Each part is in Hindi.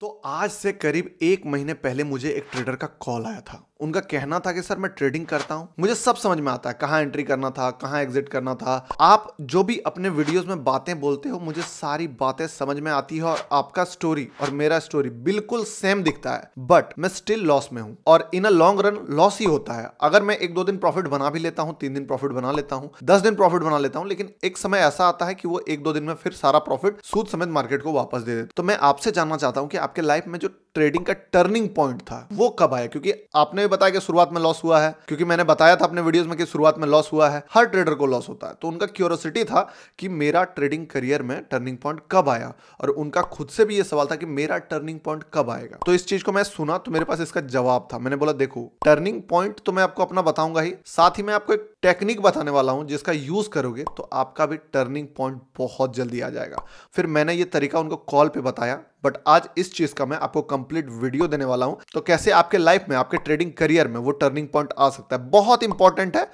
तो आज से करीब एक महीने पहले मुझे एक ट्रेडर का कॉल आया था उनका कहना था कि सर मैं ट्रेडिंग करता हूं मुझे सब समझ में आता है कहाँ एंट्री करना था कहां एग्जिट करना था आप जो भी अपने वीडियोस में बातें बोलते हो मुझे सारी बातें समझ में आती है और आपका स्टोरी और मेरा स्टोरी बिल्कुल सेम दिखता है बट मैं स्टिल लॉस में हूं और in a long run loss ही होता है अगर मैं एक दो दिन प्रॉफिट बना भी लेता हूँ तीन दिन प्रॉफिट बना लेता हूँ दस दिन प्रॉफिट बना लेता हूँ लेकिन एक समय ऐसा आता है कि वो एक दो दिन में फिर सारा प्रॉफिट सूद समेत मार्केट को वापस दे देते तो मैं आपसे जानना चाहता हूँ कि आपके लाइफ में जो ट्रेडिंग का टर्निंग पॉइंट था वो कब आया क्योंकि आपने मुझे बताया कि शुरुआत में लॉस हुआ है क्योंकि मैंने बताया था अपने वीडियोस में कि शुरुआत में लॉस हुआ है हर ट्रेडर को लॉस होता है तो उनका क्यूरोसिटी था कि मेरा ट्रेडिंग करियर में टर्निंग पॉइंट कब आया और उनका खुद से भी यह सवाल था कि मेरा टर्निंग पॉइंट कब आएगा तो इस चीज को मैं सुना तो मेरे पास इसका जवाब था मैंने बोला देखो टर्निंग पॉइंट तो मैं आपको अपना बताऊंगा ही साथ ही मैं आपको एक टेक्निक बताने वाला हूं जिसका यूज़ करोगे तो आपका भी टर्निंग पॉइंट बहुत जल्दी आ जाएगा फिर मैंने ये तरीका उनको कॉल पे बताया बट आज इस चीज़ का मैं आपको कंप्लीट वीडियो देने वाला हूं तो कैसे आपके लाइफ में आपके ट्रेडिंग करियर में वो टर्निंग पॉइंट आ सकता है बहुत इंपॉर्टेंट है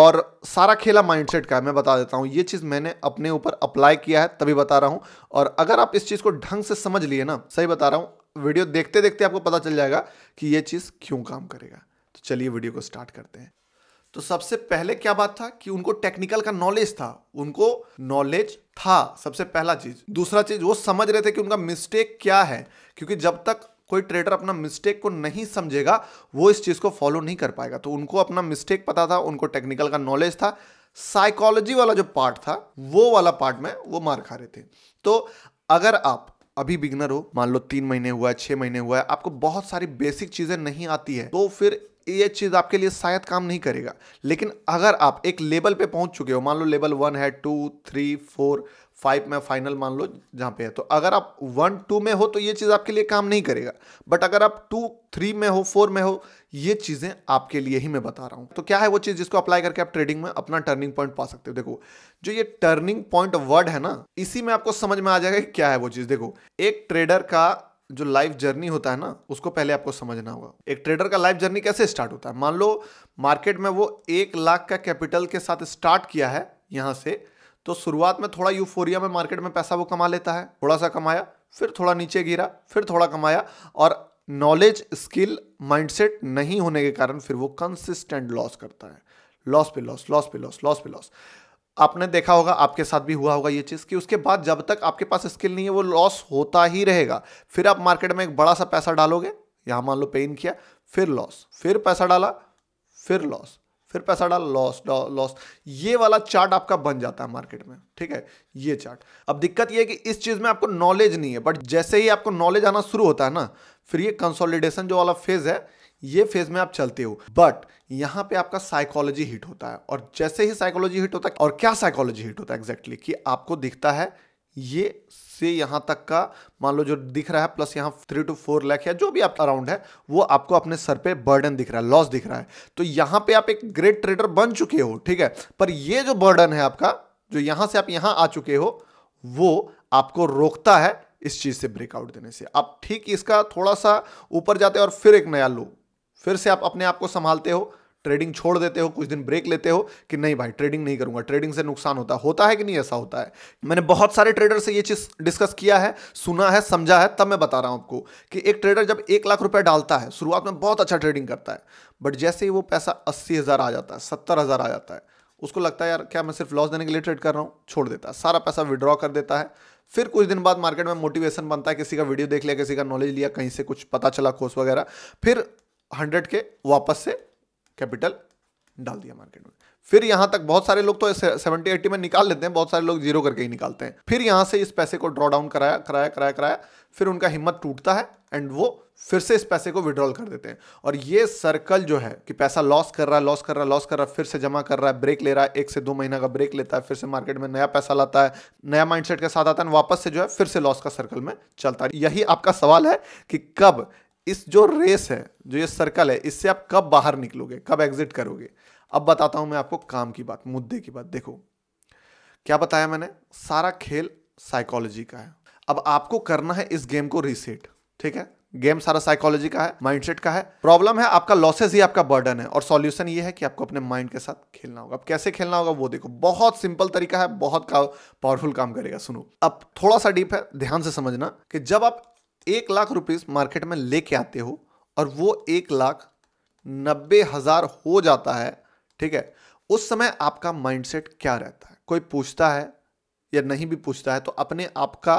और सारा खेला माइंडसेट का है मैं बता देता हूं ये चीज़ मैंने अपने ऊपर अप्लाई किया है तभी बता रहा हूं और अगर आप इस चीज़ को ढंग से समझ लिए ना सही बता रहा हूँ वीडियो देखते देखते आपको पता चल जाएगा कि ये चीज़ क्यों काम करेगा तो चलिए वीडियो को स्टार्ट करते हैं तो सबसे पहले क्या बात था कि उनको टेक्निकल का नॉलेज था उनको नॉलेज था सबसे पहला चीज दूसरा चीज वो समझ रहे थे कि उनका मिस्टेक क्या है क्योंकि जब तक कोई ट्रेडर अपना मिस्टेक को नहीं समझेगा वो इस चीज़ को फॉलो नहीं कर पाएगा तो उनको अपना मिस्टेक पता था उनको टेक्निकल का नॉलेज था साइकोलॉजी वाला जो पार्ट था वो वाला पार्ट में वो मार खा रहे थे तो अगर आप अभी बिगनर हो मान लो तीन महीने हुआ है छः महीने हुआ है आपको बहुत सारी बेसिक चीज़ें नहीं आती है तो फिर ये चीज़ आपके लिए शायद काम नहीं करेगा लेकिन अगर आप एक लेवल पे पहुंच चुके हो मान लो लेवल वन है टू थ्री फोर फाइव में फाइनल मान लो जहाँ पे है तो अगर आप वन टू में हो तो ये चीज़ आपके लिए काम नहीं करेगा बट अगर आप टू थ्री में हो फोर में हो ये चीज़ें आपके लिए ही मैं बता रहा हूँ तो क्या है वो चीज़ जिसको अप्लाई करके आप ट्रेडिंग में अपना टर्निंग पॉइंट पा सकते हो देखो जो ये टर्निंग पॉइंट वर्ड है ना इसी में आपको समझ में आ जाएगा क्या है वो चीज़ देखो एक ट्रेडर का जो लाइफ जर्नी होता है ना उसको पहले आपको समझना होगा एक ट्रेडर का लाइफ जर्नी कैसे स्टार्ट होता है मान लो मार्केट में वो एक लाख का कैपिटल के साथ स्टार्ट किया है यहाँ से तो शुरुआत में थोड़ा यूफोरिया में मार्केट में पैसा वो कमा लेता है थोड़ा सा कमाया फिर थोड़ा नीचे गिरा फिर थोड़ा कमाया और नॉलेज स्किल माइंडसेट नहीं होने के कारण फिर वो कंसिस्टेंट लॉस करता है लॉस पे लॉस लॉस पे लॉस लॉस पे लॉस आपने देखा होगा आपके साथ भी हुआ होगा ये चीज़ कि उसके बाद जब तक आपके पास स्किल नहीं है वो लॉस होता ही रहेगा फिर आप मार्केट में एक बड़ा सा पैसा डालोगे यहाँ मान लो पेन किया फिर लॉस फिर पैसा डाला फिर लॉस फिर पैसा डाल लॉस लॉस ये वाला चार्ट आपका बन जाता है मार्केट में ठीक है ये चार्ट अब दिक्कत ये है कि इस चीज़ में आपको नॉलेज नहीं है बट जैसे ही आपको नॉलेज आना शुरू होता है ना फिर ये कंसोलिडेशन जो वाला फेज है ये फेज में आप चलते हो बट यहाँ पे आपका साइकोलॉजी हिट होता है और जैसे ही साइकोलॉजी हिट होता है और क्या साइकोलॉजी हिट होता है एग्जैक्टली exactly, कि आपको दिखता है ये से यहां तक का मान लो जो दिख रहा है प्लस यहां थ्री टू फोर लैख या जो भी आप अराउंड है वो आपको अपने सर पे बर्डन दिख रहा है लॉस दिख रहा है तो यहां पे आप एक ग्रेट ट्रेडर बन चुके हो ठीक है पर ये जो बर्डन है आपका जो यहां से आप यहां आ चुके हो वो आपको रोकता है इस चीज़ से ब्रेकआउट देने से आप ठीक इसका थोड़ा सा ऊपर जाते हैं और फिर एक नया लो फिर से आप अपने आप को संभालते हो ट्रेडिंग छोड़ देते हो कुछ दिन ब्रेक लेते हो कि नहीं भाई ट्रेडिंग नहीं करूंगा ट्रेडिंग से नुकसान होता है होता है कि नहीं ऐसा होता है मैंने बहुत सारे ट्रेडर से ये चीज़ डिस्कस किया है सुना है समझा है तब मैं बता रहा हूं आपको कि एक ट्रेडर जब एक लाख रुपए डालता है शुरुआत में बहुत अच्छा ट्रेडिंग करता है बट जैसे ही वो पैसा अस्सी हज़ार आ जाता है सत्तर हज़ार आ जाता है उसको लगता है यार क्या मैं सिर्फ लॉस देने के लिए ट्रेड कर रहा हूँ छोड़ देता है सारा पैसा विड्रॉ कर देता है फिर कुछ दिन बाद मार्केट में मोटिवेशन बनता है किसी का वीडियो देख लिया किसी का नॉलेज लिया कहीं से कुछ पता चला कोर्स वगैरह फिर हंड्रेड के वापस से कैपिटल डाल दिया मार्केट में फिर यहां तक बहुत सारे लोग तो सेवेंटी एट्टी में निकाल लेते हैं बहुत सारे लोग जीरो करके ही निकालते हैं फिर यहां से इस पैसे को ड्रॉ डाउन कराया कराया कराया कराया फिर उनका हिम्मत टूटता है एंड वो फिर से इस पैसे को विड्रॉल कर देते हैं और ये सर्कल जो है कि पैसा लॉस कर रहा है लॉस कर रहा है लॉस कर रहा है फिर से जमा कर रहा है ब्रेक ले रहा है एक से दो महीना का ब्रेक लेता है फिर से मार्केट में नया पैसा लाता है नया माइंडसेट के साथ आता है वापस से जो है फिर से लॉस का सर्कल में चलता है यही आपका सवाल है कि कब इस जो रेस है जो ये सर्कल है इससे आप कब बाहर निकलोगे कब एग्जिट करोगे अब बताता हूं मैं आपको काम की बात मुद्दे की बात देखो क्या बताया मैंने सारा खेल साइकोलॉजी का है अब आपको करना है इस गेम को रीसेट ठीक है गेम सारा साइकोलॉजी का है माइंडसेट का है प्रॉब्लम है आपका लॉसेस ही आपका बर्डन है और सॉल्यूशन ये है कि आपको अपने माइंड के साथ खेलना होगा अब कैसे खेलना होगा वो देखो बहुत सिंपल तरीका है बहुत का, पावरफुल काम करेगा सुनो अब थोड़ा सा डीप है ध्यान से समझना कि जब आप एक लाख रुपीस मार्केट में लेके आते हो और वो एक लाख नब्बे हज़ार हो जाता है ठीक है उस समय आपका माइंडसेट क्या रहता है कोई पूछता है या नहीं भी पूछता है तो अपने आपका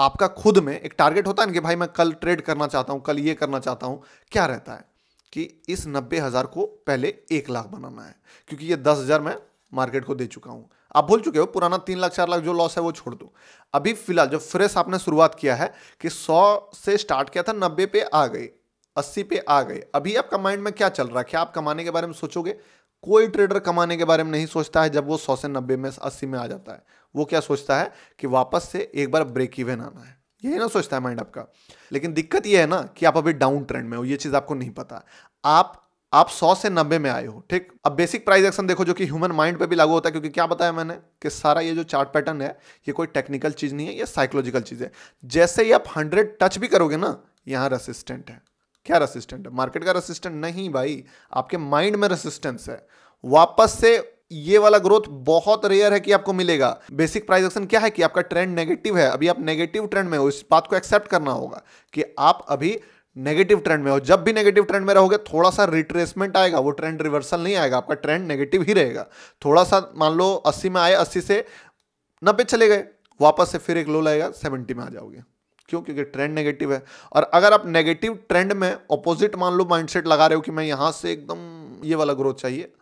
आपका खुद में एक टारगेट होता है ना कि भाई मैं कल ट्रेड करना चाहता हूँ कल ये करना चाहता हूँ क्या रहता है कि इस नब्बे हज़ार को पहले एक लाख बनाना है क्योंकि ये दस हज़ार मैं मार्केट को दे चुका हूँ आप भूल चुके हो पुराना तीन लाख चार लाख जो लॉस है वो छोड़ दो अभी फिलहाल जो फ्रेश आपने शुरुआत किया है कि सौ से स्टार्ट किया था नब्बे पे आ गए अस्सी पे आ गए अभी आपका माइंड में क्या चल रहा है क्या आप कमाने के बारे में सोचोगे कोई ट्रेडर कमाने के बारे में नहीं सोचता है जब वो सौ से नब्बे में अस्सी में आ जाता है वो क्या सोचता है कि वापस से एक बार ब्रेक इवन आना है यही ना सोचता है माइंड आपका लेकिन दिक्कत ये है ना कि आप अभी डाउन ट्रेंड में हो ये चीज़ आपको नहीं पता आप आप 100 से 90 में आए हो ठीक अब बेसिक प्राइस एक्शन देखो जो कि ह्यूमन माइंड पे भी लागू होता है क्योंकि क्या बताया मैंने कि सारा ये जो चार्ट पैटर्न है ये कोई टेक्निकल चीज़ नहीं है ये साइकोलॉजिकल चीज़ है जैसे ही आप 100 टच भी करोगे ना यहां रसिस्टेंट है क्या रसिस्टेंट है मार्केट का रसिस्टेंट नहीं भाई आपके माइंड में रसिस्टेंस है वापस से ये वाला ग्रोथ बहुत रेयर है कि आपको मिलेगा बेसिक प्राइस एक्शन क्या है कि आपका ट्रेंड नेगेटिव है अभी आप नेगेटिव ट्रेंड में हो इस बात को एक्सेप्ट करना होगा कि आप अभी नेगेटिव ट्रेंड में हो जब भी नेगेटिव ट्रेंड में रहोगे थोड़ा सा रिट्रेसमेंट आएगा वो ट्रेंड रिवर्सल नहीं आएगा आपका ट्रेंड नेगेटिव ही रहेगा थोड़ा सा मान लो अस्सी में आए अस्सी से नब्बे चले गए वापस से फिर एक लो लगेगा सेवेंटी में आ जाओगे क्यों क्योंकि ट्रेंड नेगेटिव है और अगर आप नेगेटिव ट्रेंड में अपोजिट मान लो माइंडसेट लगा रहे हो कि मैं यहाँ से एकदम ये वाला ग्रोथ चाहिए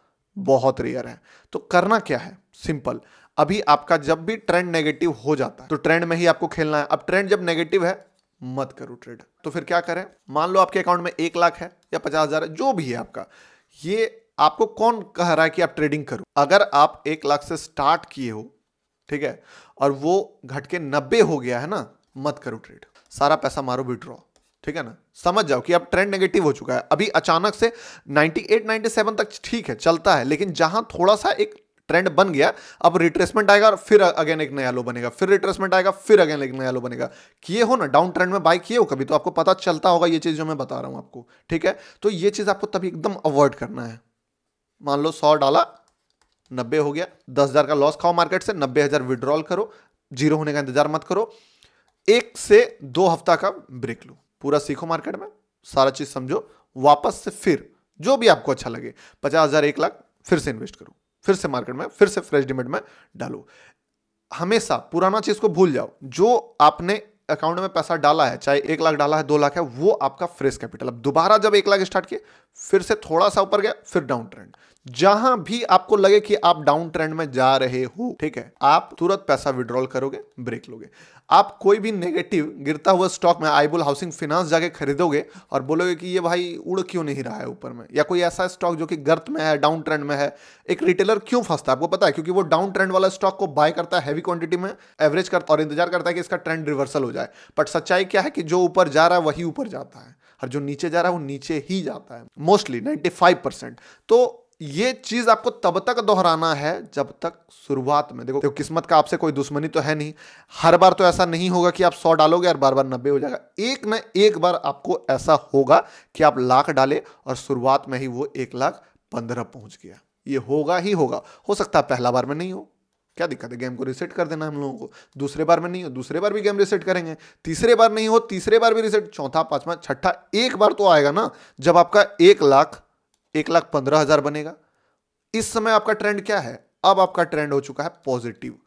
बहुत रेयर है तो करना क्या है सिंपल अभी आपका जब भी ट्रेंड नेगेटिव हो जाता है तो ट्रेंड में ही आपको खेलना है अब ट्रेंड जब नेगेटिव है मत करो ट्रेड तो फिर क्या करें मान लो आपके अकाउंट में एक लाख है या पचास हजार जो भी है आपका ये आपको कौन कह रहा है कि आप ट्रेडिंग करो अगर आप एक लाख से स्टार्ट किए हो ठीक है और वो घट के नब्बे हो गया है ना मत करो ट्रेड सारा पैसा मारो विड्रॉ ठीक है ना समझ जाओ कि अब ट्रेंड नेगेटिव हो चुका है अभी अचानक से 98, 97 तक ठीक है चलता है लेकिन जहां थोड़ा सा एक ट्रेंड बन गया अब रिट्रेसमेंट आएगा और फिर अगेन एक नया लो बनेगा फिर रिट्रेसमेंट आएगा फिर अगेन एक नया लो बनेगा किए हो ना डाउन ट्रेंड में बाय किए हो कभी तो आपको पता चलता होगा ये चीज़ जो मैं बता रहा हूं आपको ठीक है तो ये चीज़ आपको तभी एकदम अवॉइड करना है मान लो सौ डाला नब्बे हो गया दस हज़ार का लॉस खाओ मार्केट से नब्बे हज़ार विड्रॉल करो जीरो होने का इंतजार मत करो एक से दो हफ्ता का ब्रेक लो पूरा सीखो मार्केट में सारा चीज़ समझो वापस से फिर जो भी आपको अच्छा लगे पचास हज़ार एक लाख फिर से इन्वेस्ट करो फिर से मार्केट में फिर से फ्रेश डिमेट में डालो हमेशा पुराना चीज को भूल जाओ जो आपने अकाउंट में पैसा डाला है चाहे एक लाख डाला है दो लाख है वो आपका फ्रेश कैपिटल अब दोबारा जब एक लाख स्टार्ट किए फिर से थोड़ा सा ऊपर गया फिर डाउन ट्रेंड जहां भी आपको लगे कि आप डाउन ट्रेंड में जा रहे हो ठीक है आप तुरंत पैसा विड्रॉल करोगे ब्रेक लोगे आप कोई भी नेगेटिव गिरता हुआ स्टॉक में आईबुल हाउसिंग फिनांस जाके खरीदोगे और बोलोगे कि ये भाई उड़ क्यों नहीं रहा है ऊपर में या कोई ऐसा स्टॉक जो कि गर्त में है डाउन ट्रेंड में है एक रिटेलर क्यों फंसता है आपको पता है क्योंकि वो डाउन ट्रेंड वाला स्टॉक को बाय करता है हैवी क्वांटिटी में एवरेज करता और इंतजार करता है कि इसका ट्रेंड रिवर्सल हो जाए बट सच्चाई क्या है कि जो ऊपर जा रहा है वही ऊपर जाता है और जो नीचे जा रहा है वो नीचे ही जाता है मोस्टली नाइन्टी परसेंट तो ये चीज आपको तब तक दोहराना है जब तक शुरुआत में देखो देखो किस्मत का आपसे कोई दुश्मनी तो है नहीं हर बार तो ऐसा नहीं होगा कि आप सौ डालोगे और बार बार नब्बे हो जाएगा एक ना एक बार आपको ऐसा होगा कि आप लाख डाले और शुरुआत में ही वो एक लाख पंद्रह पहुंच गया ये होगा ही होगा हो सकता है पहला बार में नहीं हो क्या दिक्कत है गेम को रिसेट कर देना हम लोगों को दूसरे बार में नहीं हो दूसरे बार भी गेम रिसेट करेंगे तीसरे बार नहीं हो तीसरे बार भी रिसेट चौथा पांचवा छठा एक बार तो आएगा ना जब आपका एक लाख एक लाख पंद्रह हजार बनेगा इस समय आपका ट्रेंड क्या है अब आपका ट्रेंड हो चुका है पॉजिटिव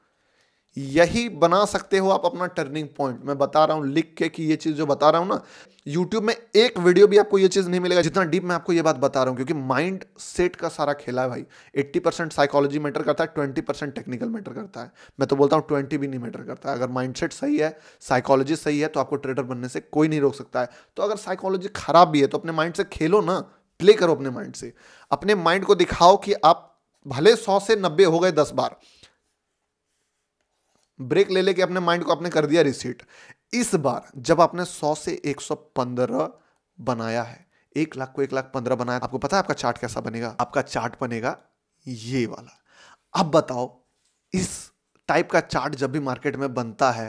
यही बना सकते हो आप अपना टर्निंग पॉइंट मैं बता रहा हूं लिख के कि ये चीज जो बता रहा हूं ना यूट्यूब में एक वीडियो भी आपको ये चीज नहीं मिलेगा जितना डीप मैं आपको ये बात बता रहा हूं क्योंकि माइंड सेट का सारा खेला है भाई 80 परसेंट साइकोलॉजी मैटर करता है 20 परसेंट टेक्निकल मैटर करता है मैं तो बोलता हूं ट्वेंटी भी नहीं मैटर करता है अगर माइंड सही है साइकोलॉजी सही है तो आपको ट्रेडर बनने से कोई नहीं रोक सकता है तो अगर साइकोलॉजी खराब भी है तो अपने माइंड से खेलो ना प्ले करो अपने माइंड से अपने माइंड को दिखाओ कि आप भले सौ से नब्बे हो गए दस बार ब्रेक ले लेके अपने माइंड को आपने कर दिया रिसीट इस बार जब आपने सौ से एक सौ पंद्रह बनाया है एक लाख को एक लाख पंद्रह बनाया आपको पता है आपका चार्ट कैसा बनेगा आपका चार्ट बनेगा ये वाला अब बताओ इस टाइप का चार्ट जब भी मार्केट में बनता है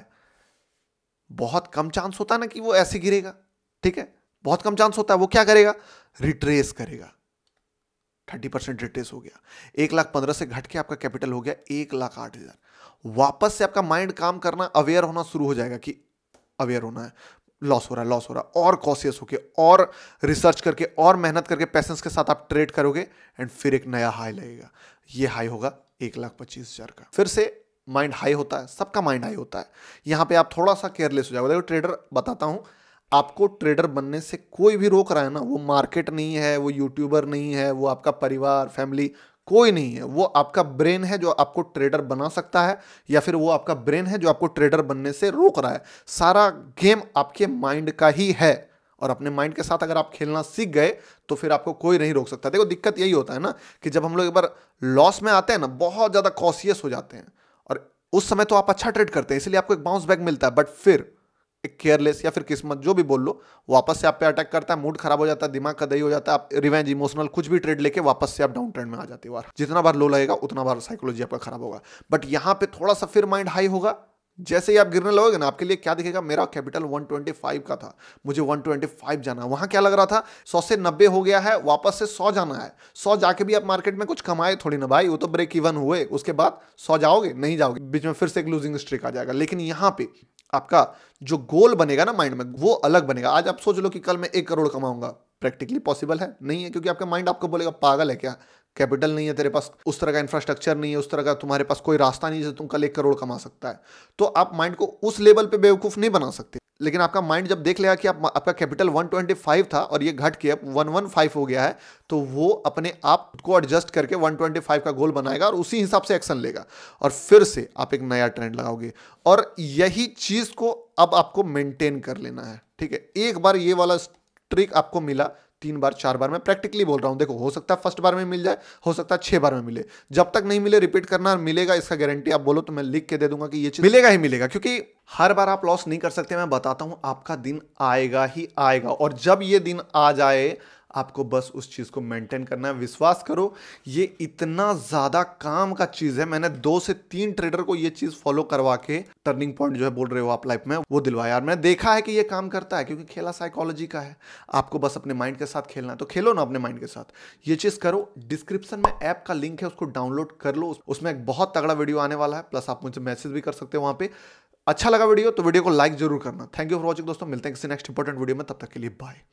बहुत कम चांस होता है ना कि वो ऐसे गिरेगा ठीक है बहुत कम चांस होता है वो क्या करेगा रिट्रेस करेगा थर्टी परसेंट रिट्रेस हो गया एक लाख पंद्रह से घट के आपका कैपिटल हो गया एक लाख आठ हज़ार वापस से आपका माइंड काम करना अवेयर होना शुरू हो जाएगा कि अवेयर होना है लॉस हो रहा है लॉस हो रहा है और कॉशियस होकर और रिसर्च करके और मेहनत करके पैसेंस के साथ आप ट्रेड करोगे एंड फिर एक नया हाई लगेगा ये हाई होगा एक लाख पच्चीस हज़ार का फिर से माइंड हाई होता है सबका माइंड हाई होता है यहाँ पे आप थोड़ा सा केयरलेस हो जाओगे देखो ट्रेडर बताता हूँ आपको ट्रेडर बनने से कोई भी रोक रहा है ना वो मार्केट नहीं है वो यूट्यूबर नहीं है वो आपका परिवार फैमिली कोई नहीं है वो आपका ब्रेन है जो आपको ट्रेडर बना सकता है या फिर वो आपका ब्रेन है जो आपको ट्रेडर बनने से रोक रहा है सारा गेम आपके माइंड का ही है और अपने माइंड के साथ अगर आप खेलना सीख गए तो फिर आपको कोई नहीं रोक सकता देखो दिक्कत यही होता है ना कि जब हम लोग एक बार लॉस में आते हैं ना बहुत ज़्यादा कॉशियस हो जाते हैं और उस समय तो आप अच्छा ट्रेड करते हैं इसलिए आपको एक बाउंस बैक मिलता है बट फिर केयरलेस या फिर किस्मत जो भी बोल लो वापस से आप पे अटैक करता है मूड खराब हो जाता है दिमाग का दही हो जाता है आप रिवेंज इमोशनल कुछ भी ट्रेड लेके वापस से आप डाउन ट्रेंड में आ जाते हो बार जितना बार लो लगेगा उतना बार साइकोलॉजी आपका खराब होगा बट यहाँ पे थोड़ा सा फिर माइंड हाई होगा जैसे ही आप गिरने लगोगे ना आपके लिए क्या दिखेगा मेरा कैपिटल 125 का था मुझे 125 जाना है वहां क्या लग रहा था 100 से 90 हो गया है वापस से 100 जाना है 100 जाके भी आप मार्केट में कुछ कमाए थोड़ी ना भाई वो तो ब्रेक इवन हुए उसके बाद 100 जाओगे नहीं जाओगे बीच में फिर से एक लूजिंग स्ट्रिक आ जाएगा लेकिन यहाँ पे आपका जो गोल बनेगा ना माइंड में वो अलग बनेगा आज आप सोच लो कि कल मैं एक करोड़ कमाऊंगा प्रैक्टिकली पॉसिबल है नहीं है क्योंकि आपका माइंड आपको बोलेगा पागल है क्या कैपिटल नहीं है तेरे पास उस तरह का इंफ्रास्ट्रक्चर नहीं है उस तरह का तुम्हारे पास कोई रास्ता नहीं है जिससे तुम कल एक करोड़ कमा सकता है तो आप माइंड को उस लेवल पे बेवकूफ़ नहीं बना सकते लेकिन आपका माइंड जब देख लेगा कि आप आपका कैपिटल 125 था और ये घट के अब 115 हो गया है तो वो अपने आप को एडजस्ट करके 125 का गोल बनाएगा और उसी हिसाब से एक्शन लेगा और फिर से आप एक नया ट्रेंड लगाओगे और यही चीज़ को अब आपको मेंटेन कर लेना है ठीक है एक बार ये वाला ट्रिक आपको मिला तीन बार चार बार मैं प्रैक्टिकली बोल रहा हूँ देखो हो सकता है फर्स्ट बार में मिल जाए हो सकता है छह बार में मिले जब तक नहीं मिले रिपीट करना मिलेगा इसका गारंटी आप बोलो तो मैं लिख के दे दूंगा कि ये चीज़ मिलेगा ही मिलेगा क्योंकि हर बार आप लॉस नहीं कर सकते मैं बताता हूँ आपका दिन आएगा ही आएगा और जब ये दिन आ जाए आपको बस उस चीज़ को मेंटेन करना है विश्वास करो ये इतना ज़्यादा काम का चीज़ है मैंने दो से तीन ट्रेडर को ये चीज़ फॉलो करवा के टर्निंग पॉइंट जो है बोल रहे हो आप लाइफ में वो दिलवाया यार मैंने देखा है कि ये काम करता है क्योंकि खेला साइकोलॉजी का है आपको बस अपने माइंड के साथ खेलना है तो खेलो ना अपने माइंड के साथ ये चीज़ करो डिस्क्रिप्शन में ऐप का लिंक है उसको डाउनलोड कर लो उसमें एक बहुत तगड़ा वीडियो आने वाला है प्लस आप मुझे मैसेज भी कर सकते हो वहाँ पर अच्छा लगा वीडियो तो वीडियो को लाइक जरूर करना थैंक यू फॉर वॉचिंग दोस्तों मिलते हैं किसी नेक्स्ट इंपॉर्टेंट वीडियो में तब तक के लिए बाय